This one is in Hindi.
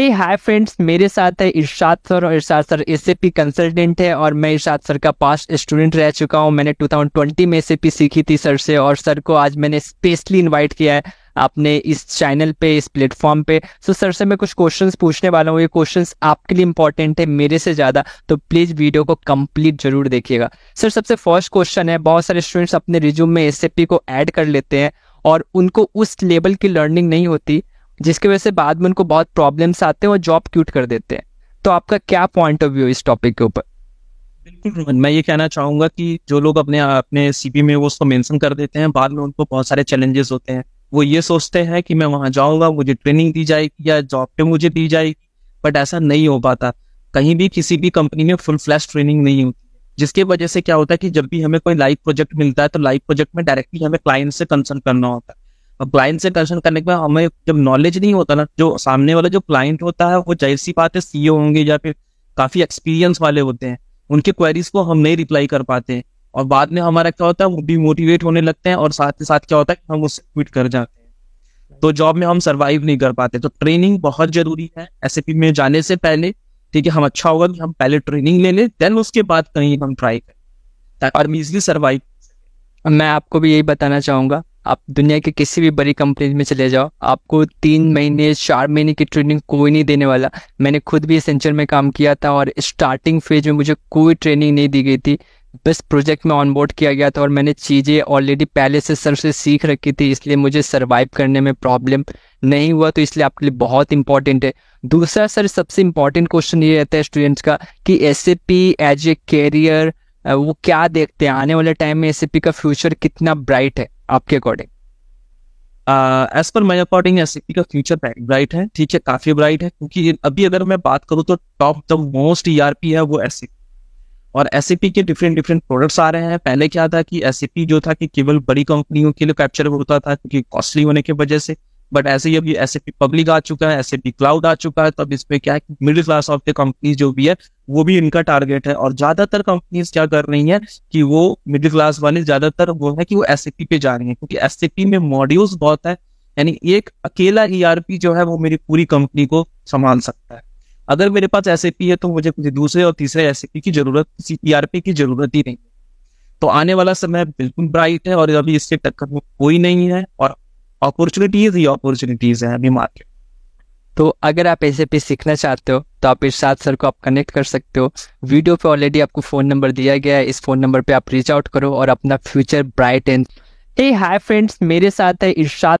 ए हाय फ्रेंड्स मेरे साथ है इर्शाद सर और इर्शाद सर एस कंसल्टेंट है और मैं इर्शाद सर का पास्ट स्टूडेंट रह चुका हूँ मैंने 2020 में एस सीखी थी सर से और सर को आज मैंने स्पेशली इनवाइट किया है आपने इस चैनल पे इस प्लेटफॉर्म पे सो सर से मैं कुछ क्वेश्चंस पूछने वाला हूँ ये क्वेश्चंस आपके लिए इंपॉर्टेंट है मेरे से ज़्यादा तो प्लीज़ वीडियो को कंप्लीट जरूर देखिएगा सर सबसे फर्स्ट क्वेश्चन है बहुत सारे स्टूडेंट्स अपने रिज्यूम में एस को ऐड कर लेते हैं और उनको उस लेवल की लर्निंग नहीं होती जिसकी वजह से बाद में उनको बहुत प्रॉब्लम्स आते हैं और जॉब क्यूट कर देते हैं तो आपका क्या पॉइंट ऑफ व्यू इस टॉपिक के ऊपर बिल्कुल रोहन मैं ये कहना चाहूंगा कि जो लोग अपने अपने सीपी में वो उसको मेंशन कर देते हैं बाद में उनको बहुत सारे चैलेंजेस होते हैं वो ये सोचते हैं कि मैं वहां जाऊँगा मुझे ट्रेनिंग दी जाएगी या जॉब पे मुझे दी जाएगी बट ऐसा नहीं हो पाता कहीं भी किसी भी कंपनी में फुल फ्लैश ट्रेनिंग नहीं होती जिसके वजह से क्या होता है कि जब भी हमें कोई लाइव प्रोजेक्ट मिलता है तो लाइव प्रोजेक्ट में डायरेक्टली हमें क्लाइंट से कंसल्ट करना होता है क्लाइंट से कंसल्ट करने के बाद हमें जब नॉलेज नहीं होता ना जो सामने वाला जो क्लाइंट होता है वो जाहिर सी बात है सीईओ e होंगे या फिर काफी एक्सपीरियंस वाले होते हैं उनके क्वेरीज को हम नहीं रिप्लाई कर पाते हैं और बाद में हमारा क्या होता है वो मोटिवेट होने लगते हैं और साथ ही साथ क्या होता है हम उससे क्विट कर जाते हैं तो जॉब में हम सर्वाइव नहीं कर पाते तो ट्रेनिंग बहुत जरूरी है एस में जाने से पहले ठीक है हम अच्छा होगा कि हम पहले ट्रेनिंग ले लें देन उसके बाद कहीं हम ट्राई करें और इजली सर्वाइव मैं आपको भी यही बताना चाहूंगा आप दुनिया के किसी भी बड़ी कंपनी में चले जाओ आपको तीन हम्म। महीने चार महीने की ट्रेनिंग कोई नहीं देने वाला मैंने खुद भी सेंचर में काम किया था और स्टार्टिंग फेज में मुझे कोई ट्रेनिंग नहीं दी गई थी बस प्रोजेक्ट में ऑनबोर्ड किया गया था और मैंने चीज़ें ऑलरेडी पहले से सर से सीख रखी थी इसलिए मुझे सर्वाइव करने में प्रॉब्लम नहीं हुआ तो इसलिए आपके लिए बहुत इंपॉर्टेंट है दूसरा सर सबसे इंपॉर्टेंट क्वेश्चन ये रहता है स्टूडेंट्स का कि S P as a career वो क्या देखते हैं आने वाले टाइम में एसएपी का फ्यूचर कितना ब्राइट है आपके according as per my according S का फ्यूचर ब्राइट है ठीक है काफी ब्राइट है क्योंकि अभी अगर मैं बात करूँ तो टॉप द मोस्ट ई है वो एस और एस के डिफरेंट डिफरेंट प्रोडक्ट्स आ रहे हैं पहले क्या था कि एस जो था कि केवल बड़ी कंपनियों के लिए कैप्चर होता था क्योंकि कॉस्टली होने की वजह से बट ऐसे ही अभी एस पब्लिक आ चुका है एस क्लाउड आ चुका है तो अब इसमें क्या है middle class of the companies जो भी है वो भी इनका टारगेट है और ज्यादातर कंपनीज क्या कर रही है कि वो मिडिल क्लास वाले ज्यादातर वो है कि वो एस पे जा रही है क्योंकि एस में मॉड्यूल्स बहुत है यानी एक अकेला ई e जो है वो मेरी पूरी कंपनी को संभाल सकता है अगर मेरे पास एस है तो मुझे दूसरे और तीसरे एस की जरूरत किसी ई e की जरूरत ही नहीं तो आने वाला समय बिल्कुल ब्राइट है और अभी इसके टक्कर में कोई नहीं है और अपॉर्चुनिटीज ही अपॉर्चुनिटीज है अभी मार्केट तो अगर आप ऐसे पे सीखना चाहते हो तो आप साथ सर को आप कनेक्ट कर सकते हो वीडियो पे ऑलरेडी आपको फ़ोन नंबर दिया गया है इस फ़ोन नंबर पे आप रीच आउट करो और अपना future bright and a hi friends मेरे साथ है इरशाद